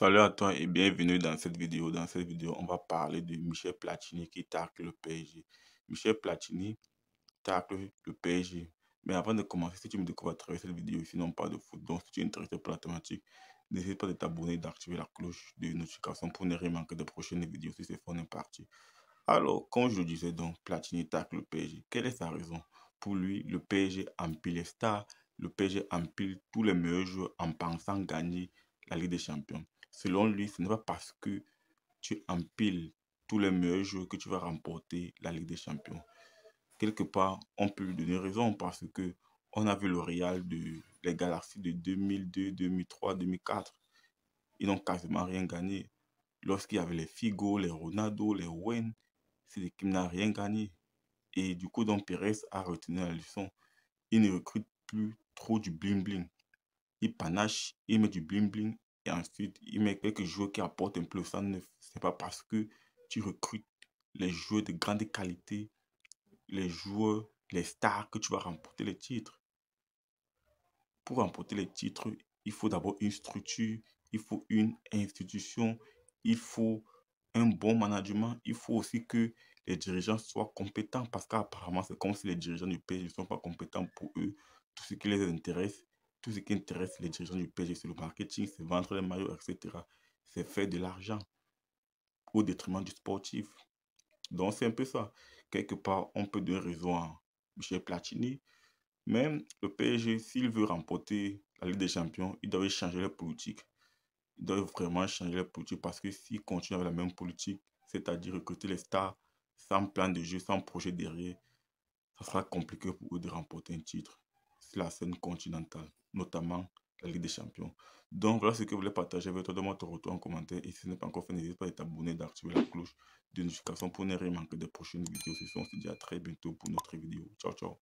Salut à toi et bienvenue dans cette vidéo. Dans cette vidéo, on va parler de Michel Platini qui tacle le PSG. Michel Platini tacle le PSG. Mais avant de commencer, si tu me découvres à travers cette vidéo, sinon pas de foot, donc si tu es intéressé par la thématique, n'hésite pas à t'abonner et d'activer la cloche de notification pour ne rien manquer de prochaines vidéos si c'est fort, parti. Alors, comme je disais donc, Platini tacle le PSG. Quelle est sa raison Pour lui, le PSG empile les stars, le PSG empile tous les meilleurs joueurs en pensant gagner la Ligue des Champions. Selon lui, ce n'est pas parce que tu empiles tous les meilleurs joueurs que tu vas remporter la Ligue des Champions. Quelque part, on peut lui donner raison parce que on a vu le Real de les Galaxies de 2002, 2003, 2004. Ils n'ont quasiment rien gagné. Lorsqu'il y avait les Figo, les Ronaldo, les Wayne, c'est équipe n'a rien gagné. Et du coup, Don Pérez a retenu la leçon. Il ne recrute plus trop du bling bling. Il panache, il met du bling bling ensuite il met quelques joueurs qui apportent un plus ça neuf. C'est pas parce que tu recrutes les joueurs de grande qualité, les joueurs, les stars que tu vas remporter les titres. Pour remporter les titres, il faut d'abord une structure, il faut une institution, il faut un bon management, il faut aussi que les dirigeants soient compétents parce qu'apparemment c'est comme si les dirigeants du pays ne sont pas compétents pour eux. Tout ce qui les intéresse, ce qui intéresse les dirigeants du PSG, c'est le marketing, c'est vendre les maillots, etc. C'est faire de l'argent au détriment du sportif. Donc, c'est un peu ça. Quelque part, on peut donner raison à Michel Platini. Mais le PSG, s'il veut remporter la Ligue des Champions, il doit changer la politique. Il doit vraiment changer la politique. parce que s'il continue avec la même politique, c'est-à-dire recruter les stars sans plan de jeu, sans projet derrière, ça sera compliqué pour eux de remporter un titre sur la scène continentale notamment la Ligue des Champions. Donc voilà ce que je voulais partager avec toi. de moi te retour en commentaire. Et si ce n'est pas encore fait, n'hésite pas à t'abonner, d'activer la cloche de notification pour ne rien manquer des prochaines vidéos. C'est ça, on se dit à très bientôt pour notre vidéo. Ciao, ciao.